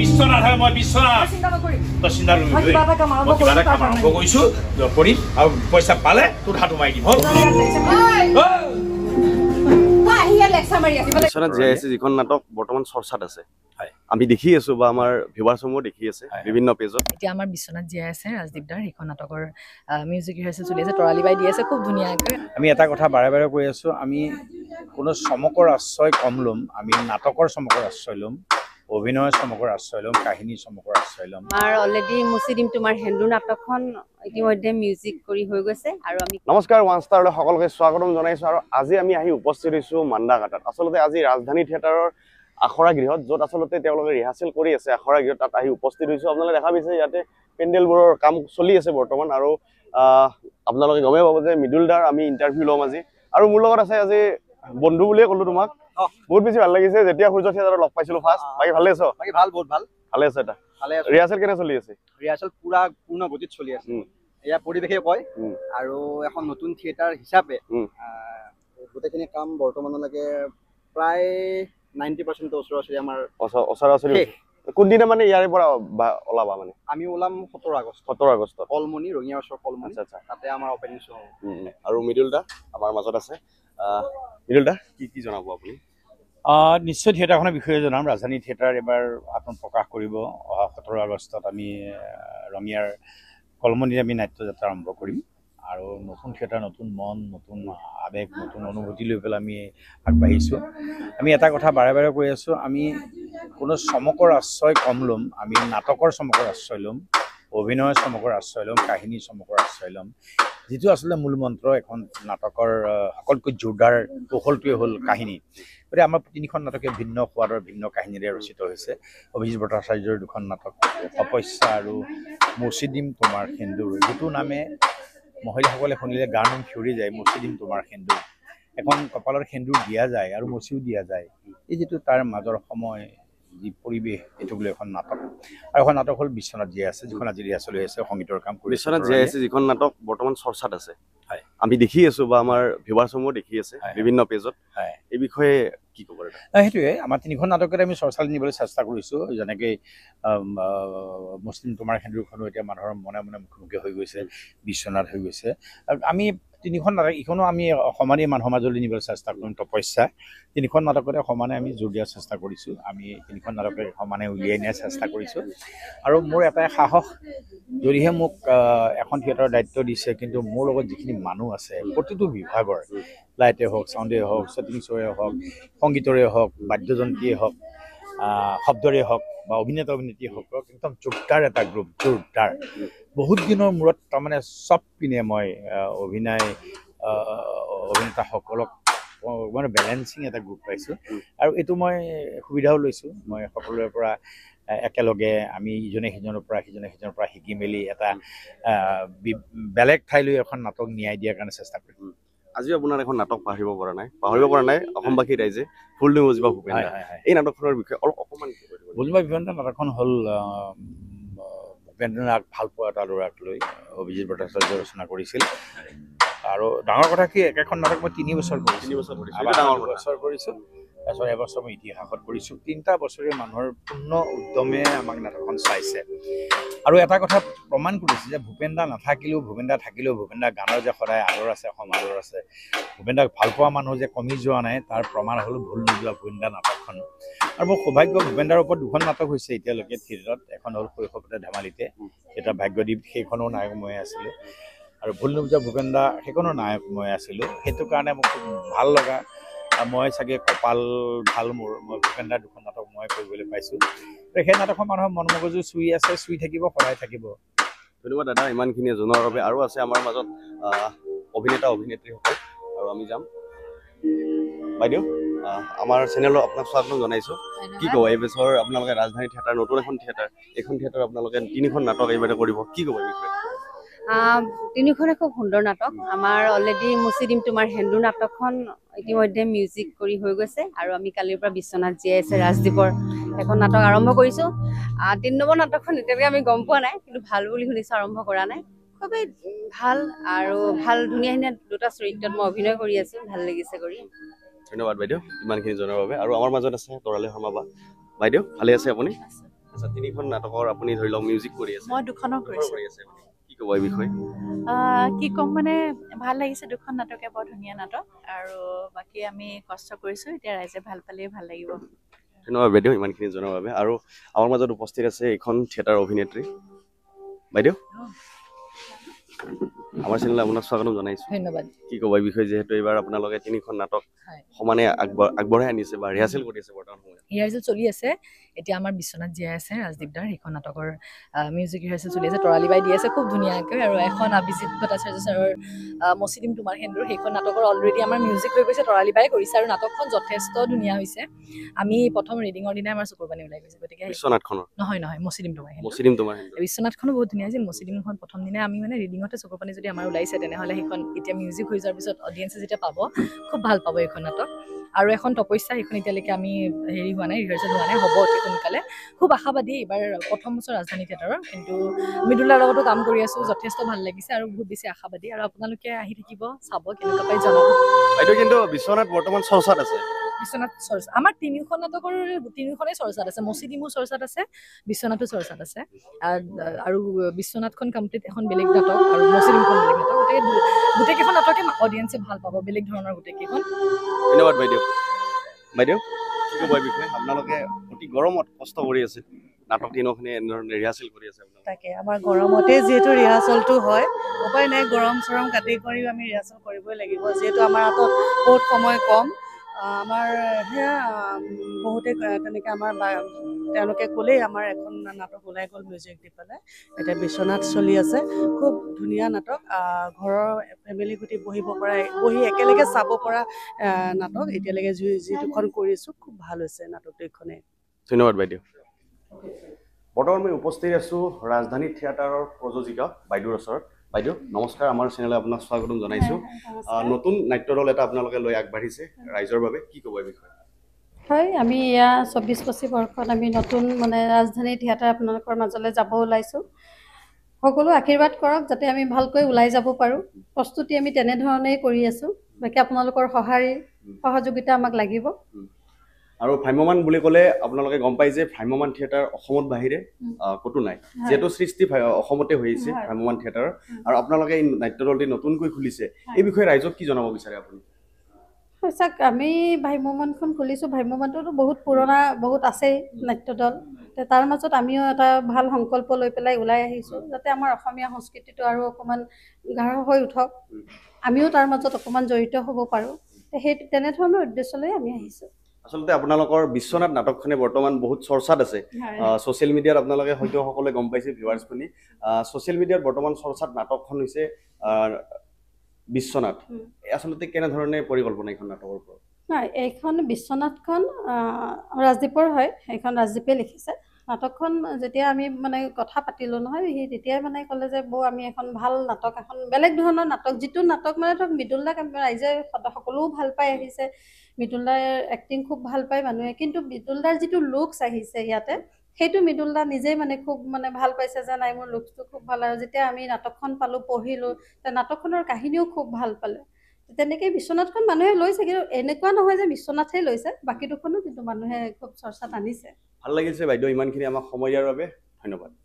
বিশ্বনাথ হয় আমি দেখি আছো বা আমাৰ ভিউৱাৰসমূহ দেখি আছে বিভিন্ন পেজত এতিয়া আমাৰ বিশ্বনাথ জীয়াই আছে ৰাজদীপ দাৰ সেইখন নাটকৰ মিউজিক ৰিহাৰ্চেল চলি আছে তৰালি বাই দি আছে খুব ধুনীয়াকৈ আমি এটা কথা বাৰে বাৰে কৈ আছো আমি কোনো চমকৰ আশ্ৰয় কম ল'ম আমি নাটকৰ চমকৰ আশ্ৰয় ল'ম অভিনয় চমকৰ আশ্ৰয় ল'ম কাহিনী চমকৰ আশ্ৰয় ল'ম আমাৰ অলৰেডি মুচি দিম তোমাৰ হেন্দু নাটকখন ইতিমধ্যে মিউজিক কৰি হৈ গৈছে আৰু আমি নমস্কাৰ ওৱান ষ্টাৰলৈ সকলোকে স্বাগতম জনাইছোঁ আৰু আজি আমি আহি উপস্থিত হৈছোঁ মাণ্ডাঘাটত আচলতে আজি ৰাজধানী থিয়েটাৰৰ আখৰা গৃহত য'ত আচলতে তেওঁলোকে ৰিহাৰ্চেল কৰি আছে আখৰা গৃহত তাত আহি উপস্থিত হৈছোঁ আপোনালোকে দেখা পাইছে ইয়াতে পেণ্ডেলবোৰৰ কাম চলি আছে বৰ্তমান আৰু আপোনালোকে গমেই পাব যে মৃদুলদাৰ আমি ইণ্টাৰভিউ ল'ম আজি আৰু মোৰ লগত আছে আজি বন্ধু বুলিয়ে ক'লোঁ তোমাক বহুত বেছি ভাল লাগিছে যেতিয়া সূৰ্য থিয়েটাৰত লগ পাইছিলো ফাৰ্ষ্ট বাকী ভালে আছো বাকী ভাল বহুত ভাল ভালে আছো এটা ভালে আছো ৰিহাৰ্চেল কেনে চলি আছে ৰিহাৰ্চেল পুৰা পূৰ্ণ গতিত চলি আছে এয়া পৰিৱেশে কয় আৰু এখন নতুন থিয়েটাৰ হিচাপে গোটেইখিনি কাম বৰ্তমানলৈকে প্ৰায় নাইণ্টি ওচৰ ওচৰি আমাৰ ওচৰা ওচৰি কোনদিনা মানে ইয়াৰে পৰা ওলাবা মানে আমি ওলাম সোতৰ আগষ্ট সোতৰ আগষ্ট কলমণি ৰঙিয়াৰ ওচৰৰ আচ্ছা আচ্ছা তাতে আমাৰ অপেনিং শ্ব' আৰু মৃদুল আমাৰ মাজত আছে বিৰলদা কি কি জনাব আপুনি নিশ্চয় থিয়েটাৰখনৰ বিষয়ে জনাম ৰাজধানী থিয়েটাৰ এবাৰ আপোন প্ৰকাশ কৰিব অহা সোতৰ আগষ্টত আমি ৰঙিয়াৰ কলমনিৰে আমি নাট্যযাত্ৰা আৰম্ভ কৰিম আৰু নতুন থিয়েটাৰ নতুন মন নতুন আৱেগ নতুন অনুভূতি লৈ পেলাই আমি আগবাঢ়িছোঁ আমি এটা কথা বাৰে বাৰে কৈ আছোঁ আমি কোনো চমকৰ আশ্ৰয় কম ল'ম আমি নাটকৰ চমকৰ আশ্ৰয় ল'ম অভিনয় চমকৰ আশ্ৰয় ল'ম কাহিনী চমকৰ আশ্ৰয় ল'ম যিটো আচলতে মূল মন্ত্ৰ এখন নাটকৰ সকলোতকৈ জোৰদাৰ কৌশলটোৱে হ'ল কাহিনী গতিকে আমাৰ তিনিখন নাটকে ভিন্ন সোৱাদৰ ভিন্ন কাহিনীৰে ৰচিত হৈছে অভিজিত ভট্টাচাৰ্যৰ দুখন নাটক তপস্যা আৰু মুচিডিম তোমাৰ সেন্দুৰ যিটো নামে মহিলাসকলে শুনিলে গাৰ নাম ফিয়ৰি যায় মুচিডিম তোমাৰ সেন্দুৰ এখন কপালৰ সেন্দুৰ দিয়া যায় আৰু মচিও দিয়া যায় এই যিটো তাৰ মাজৰ সময় যি পৰিৱেশ এইটো বোলে এখন নাটক আৰু এখন নাটক হ'ল বিশ্বনাথ জীয়াই আছে যিখন আজি ৰিহাৰ্চল হৈ আছে সংগীতৰ কাম কৰি বিশ্বনাথ জীয়াই আছে যিখন নাটক বৰ্তমান চৰ্চাত আছে হয় আমি দেখি আছোঁ বা আমাৰ ভিউৱাৰ্চসমূহ দেখি আছে বিভিন্ন পেজত হয় এই বিষয়ে কি ক'ব সেইটোৱে আমাৰ তিনিখন নাটকতে আমি চৰ্চালৈ নিবলৈ চেষ্টা কৰিছোঁ যেনেকৈ মুছলিম তোমাৰ সেন্দুৰখনো এতিয়া মানুহৰ মনে মনে মুখামুখি হৈ গৈছে বিশ্বনাথ হৈ গৈছে আমি তিনিখন নাটক ইখনো আমি সমানেই মানুহৰ মাজলৈ নিবলৈ চেষ্টা কৰিম তপস্যা তিনিখন নাটকতে সমানে আমি জোৰ দিয়াৰ চেষ্টা কৰিছোঁ আমি তিনিখন নাটকে সমানে উলিয়াই নিয়াৰ চেষ্টা কৰিছোঁ আৰু মোৰ এটাই সাহস যদিহে মোক এখন থিয়েটাৰৰ দায়িত্ব দিছে কিন্তু মোৰ লগত যিখিনি মানুহ আছে প্ৰতিটো বিভাগৰ লাইটে হওক চাউণ্ডেই হওক ছেটিংছৰে হওক সংগীতৰে হওক বাদ্যযন্ত্ৰীয়ে হওক শব্দৰে হওক বা অভিনেতা অভিনেত্ৰী হওক একদম জোৰদাৰ এটা গ্ৰুপ জোৰদাৰ বহুত দিনৰ মূৰত তাৰমানে চব পিনে মই অভিনয় অভিনেতাসকলক মানে বেলেঞ্চিং এটা গ্ৰুপ পাইছোঁ আৰু এইটো মই সুবিধাও লৈছোঁ মই সকলোৰে পৰা একেলগে আমি ইজনে সিজনৰ পৰা সিজনে সিজনৰ পৰা শিকি মেলি এটা বেলেগ ঠাইলৈ এখন নাটক নিয়াই দিয়াৰ কাৰণে চেষ্টা কৰিছোঁ আজিও আপোনাৰ এখন নাটক পাহৰিব পৰা নাই পাহৰিব পৰা নাই অসমবাসী ৰাইজে ফুল নিউজ বা ভূপেন এই নাটকখনৰ বিষয়ে অলপ অকণমান ভূজবা ভূপেন নাটকখন হ'ল ভূপেন্দ্ৰ আগ ভাল পোৱা এটা ল'ৰাক লৈ অভিজিৎ ভট্টাচাৰ্য ৰচনা কৰিছিল আৰু ডাঙৰ কথা কি একেখন নাটক মই তিনি বছৰ বছৰ কৰিছোঁ তাৰপিছত এবছৰ মই ইতিহাসত কৰিছোঁ তিনিটা বছৰে মানুহৰ পূৰ্ণ উদ্যমে আমাক নাটকখন চাইছে আৰু এটা কথা প্ৰমাণ কৰিছে যে ভূপেন্দা নাথাকিলেও ভূপেন্দা থাকিলেও ভূপেন্দা গানৰ যে সদায় আদৰ আছে অসম আদৰ আছে ভূপেন্দাক ভালপোৱা মানুহ যে কমি যোৱা নাই তাৰ প্ৰমাণ হ'ল ভুল নোযোৱা ভূপেন্দা নাটকখন আৰু মোৰ সৌভাগ্য ভূপেন্দাৰ ওপৰত দুখন নাটক হৈছে এতিয়ালৈকে থিয়েটাৰত এখন হ'ল শৈশৱতে ধেমালিতে এটা ভাগ্যদ্বীপ সেইখনো নায়ক মই আছিলোঁ আৰু ভুল নোবোজা ভূপেন্দা সেইখনো নায়ক মই আছিলোঁ সেইটো কাৰণে মোক ভাল লগা মই চাগে কপাল ভাল মোৰ মই ভূপেন্দাৰ দুখন নাটক মই কৰিবলৈ পাইছোঁ গতিকে সেই নাটকখন মানুহৰ মন মগজু চুই আছে চুই থাকিব সদায় থাকিব ধন্যবাদ দাদা ইমানখিনিয়ে জনোৱাৰ বাবে আৰু আছে আমাৰ মাজত অভিনেতা অভিনেত্ৰীসকল আৰু আমি যাম বাইদেউ আমাৰ চেনেলৰ আপোনাক স্বাগতম জনাইছোঁ কি ক'ব এইবছৰ আপোনালোকে ৰাজধানী থিয়েটাৰ নতুন এখন থিয়েটাৰ এইখন থিয়েটাৰ আপোনালোকে তিনিখন নাটক এইবাৰ কৰিব কি ক'ব এই বিষয়ে তিনিখনে খুব সুন্দৰ নাটক আমাৰ অলৰেডি মুচি দিম তোমাৰ হেন্দু নাটকখন ইতিমধ্যে মিউজিক কৰি হৈ গৈছে আৰু আমি কালিৰ পৰা বিশ্বনাথ জীয়াই আছে ৰাজদ্বীপৰ এখন নাটক আৰম্ভ কৰিছোঁ তিনি নম্বৰ নাটকখন এতিয়ালৈকে আমি গম পোৱা নাই কিন্তু ভাল বুলি শুনিছোঁ আৰম্ভ কৰা নাই খুবেই ভাল আৰু ভাল ধুনীয়া ধুনীয়া দুটা চৰিত্ৰত মই অভিনয় কৰি আছোঁ ভাল লাগিছে কৰি ধন্যবাদ বাইদেউ ইমানখিনি জনাৰ বাবে আৰু আমাৰ মাজত আছে তৰালি শৰ্মা বা বাইদেউ ভালে আছে আপুনি আচ্ছা তিনিখন নাটকৰ আপুনি ধৰি লওক মিউজিক কৰি আছে মই দুখনৰ কৰি আছে আপুনি কব এই বিষয়ে কি ক'ম মানে ভাল লাগিছে দুখন নাটকে বৰ ধুনীয়া নাটক আৰু বাকী আমি কষ্ট কৰিছোঁ এতিয়া ৰাইজে ভাল পালেই ভাল লাগিব ধন্যবাদ বাইদেউ ইমানখিনি জনোৱাৰ বাবে আৰু আমাৰ মাজত উপস্থিত আছে এইখন থিয়েটাৰ অভিনেত্ৰী বাইদেউ আমাৰ চেনেলত আপোনাক স্বাগতম জনাইছোঁ ধন্যবাদ কি ক'ব এই বিষয়ে যিহেতু এইবাৰ আপোনালোকে তিনিখন নাটক সমানে আগবঢ়াই আনিছে বা ৰিহাৰ্চেল কৰি আছে বৰ্তমান সময়ত ৰিহাৰ্চেল চলি আছে এতিয়া আমাৰ বিশ্বনাথ জীয়াই আছে ৰাজদীপ দাৰ সেইখন নাটকৰ মিউজিক ৰিহাৰ্চেল চলি আছে তৰালি বাই দি আছে খুব ধুনীয়াকৈ আৰু এখন অভিজিৎ ভট্টাচাৰ্য ছাৰৰ মচিদিম তোমাৰ সেন্দুৰ সেইখন নাটকৰ অলৰেডি আমাৰ মিউজিক লৈ গৈছে তৰালি বাই কৰিছে আৰু নাটকখন যথেষ্ট ধুনীয়া হৈছে আমি প্ৰথম ৰিডিঙৰ দিনাই আমাৰ চকুৰ পানী ওলাই গৈছে গতিকে বিশ্বনাথখনৰ নহয় নহয় মচিদিম তোমাৰ বিশ্বনাথখনো বহুত ধুনীয়া হৈছিল মচিদিমখন প্ৰথম দিনাই আমি মানে ৰিডিঙত প্ৰথমতে চকুৰ পানী যদি আমাৰ ওলাইছে তেনেহ'লে সেইখন এতিয়া মিউজিক হৈ যোৱাৰ পিছত অডিয়েঞ্চে যেতিয়া পাব খুব ভাল পাব এইখন নাটক আৰু এখন তপস্যা সেইখন এতিয়ালৈকে আমি হেৰি হোৱা নাই ৰিহাৰ্চেল হোৱা নাই হ'ব অতি সোনকালে খুব আশাবাদী এইবাৰ প্ৰথম বছৰ ৰাজধানী থিয়েটাৰৰ কিন্তু মৃদুলাৰ লগতো কাম কৰি আছোঁ যথেষ্ট ভাল লাগিছে আৰু বহুত বেছি আশাবাদী আৰু আপোনালোকে আহি থাকিব চাব কেনেকুৱা পাই জনাব এইটো কিন্তু বিশ্বনাথ বৰ্তমান চৰ্চাত আছে বিশ্বনাথ চৰ্চা আমাৰ তিনিখন নাটকৰ তিনিখনেই চৰ্চাত আছে মচিডিমো চৰ্চাত আছে বিশ্বনাথো চৰ্চাত আছে আৰু বিশ্বনাথখন কমপ্লিট এখন বেলেগ নাটক আৰু মচিডিমখন বেলেগ নাটক গোটেই গোটেইকেইখন নাটকে অডিয়েঞ্চে ভাল পাব বেলেগ ধৰণৰ গোটেইকেইখন ধন্যবাদ বাইদেউ বাইদেউ হয় উপায় নাই গৰম চৰম কাটি কৰিও লাগিব আমাৰ সেয়া বহুতে তেনেকে আমাৰ তেওঁলোকে ক'লেই আমাৰ এখন নাটক ওলাই গ'ল মিউজিক দি পেলাই এতিয়া বিশ্বনাথ চলি আছে খুব ধুনীয়া নাটক ঘৰৰ ফেমিলি গুটি বহিব পৰা বহি একেলগে চাব পৰা নাটক এতিয়ালৈকে যি যিটোখন কৰিছোঁ খুব ভাল হৈছে নাটকটো এইখনে ধন্যবাদ বাইদেউ বৰ্তমান মই উপস্থিত আছোঁ ৰাজধানী থিয়েটাৰৰ প্ৰযোজিকা বাইদেউৰ ওচৰত বাইদেউ নমস্কাৰ আমাৰ চেনেলত আপোনাক স্বাগতম জনাইছোঁ নতুন নাট্য দল এটা আপোনালোকে লৈ আগবাঢ়িছে ৰাইজৰ বাবে কি ক'ব এই বিষয়ে হয় আমি এয়া চৌব্বিছ পঁচিছ বৰ্ষত আমি নতুন মানে ৰাজধানী থিয়েটাৰ আপোনালোকৰ মাজলৈ যাব ওলাইছোঁ সকলো আশীৰ্বাদ কৰক যাতে আমি ভালকৈ ওলাই যাব পাৰোঁ প্ৰস্তুতি আমি তেনেধৰণেই কৰি আছোঁ বাকী আপোনালোকৰ সঁহাৰি সহযোগিতা আমাক লাগিব আৰু ভ্ৰাম্যমান বুলি ক'লে আপোনালোকে গম পাই যে ভ্ৰাম্যমান থিয়েটাৰ অসমত বাহিৰে ক'তো নাই যিহেতু সৃষ্টি অসমতে হৈ আছে ভ্ৰাম্যমান থিয়েটাৰৰ আৰু আপোনালোকে এই নাট্য দলটি নতুনকৈ খুলিছে এই বিষয়ে ৰাইজক কি জনাব বিচাৰে আপুনি চাওক আমি ভ্ৰাম্যমানখন খুলিছোঁ ভ্ৰাম্যমানটোতো বহুত পুৰণা বহুত আছেই নাট্য দল তাৰ মাজত আমিও এটা ভাল সংকল্প লৈ পেলাই ওলাই আহিছোঁ যাতে আমাৰ অসমীয়া সংস্কৃতিটো আৰু অকণমান গাঢ় হৈ উঠক আমিও তাৰ মাজত অকণমান জড়িত হ'ব পাৰোঁ সেই তেনেধৰণৰ উদ্দেশ্য লৈ আমি আহিছোঁ আচলতে আপোনালোকৰ বিশ্বনাথ নাটকখনে বৰ্তমান বহুত চৰ্চাত আছে ছ'চিয়েল মিডিয়াত আপোনালোকে হয়তো সকলোৱে গম পাইছে ভিউৱাৰ্ছ ছ'চিয়েল মিডিয়াত বৰ্তমান চৰ্চাত নাটকখন হৈছে বিশ্বনাথ আচলতে কেনেধৰণে পৰিকল্পনা এইখন নাটকৰ ওপৰত নাই এইখন বিশ্বনাথখন ৰাজদ্বীপৰ হয় সেইখন ৰাজদ্বীপে লিখিছে নাটকখন যেতিয়া আমি মানে কথা পাতিলোঁ নহয় সি তেতিয়াই মানে ক'লে যে বৌ আমি এখন ভাল নাটক এখন বেলেগ ধৰণৰ নাটক যিটো নাটক মানে ধৰক মৃদুল্লাক ৰাইজে সকলো ভাল পাই আহিছে মৃদুল্লাৰ এক্টিং খুব ভাল পায় মানুহে কিন্তু মৃদুল্লাৰ যিটো লুকছ আহিছে ইয়াতে সেইটো মৃদুল্লা নিজেই মানে খুব মানে ভাল পাইছে যে নাই মোৰ লুকছটো খুব ভাল আৰু যেতিয়া আমি নাটকখন পালোঁ পঢ়িলোঁ নাটকখনৰ কাহিনীও খুব ভাল পালে তেনেকে বিশ্বনাথখন মানুহে লৈছে কিন্তু এনেকুৱা নহয় যে বিশ্বনাথে লৈছে বাকী দুখনো কিন্তু মানুহে খুব চৰ্চাত আনিছে ভাল লাগিছে বাইদেউ ইমানখিনি আমাক সময় দিয়াৰ বাবে ধন্যবাদ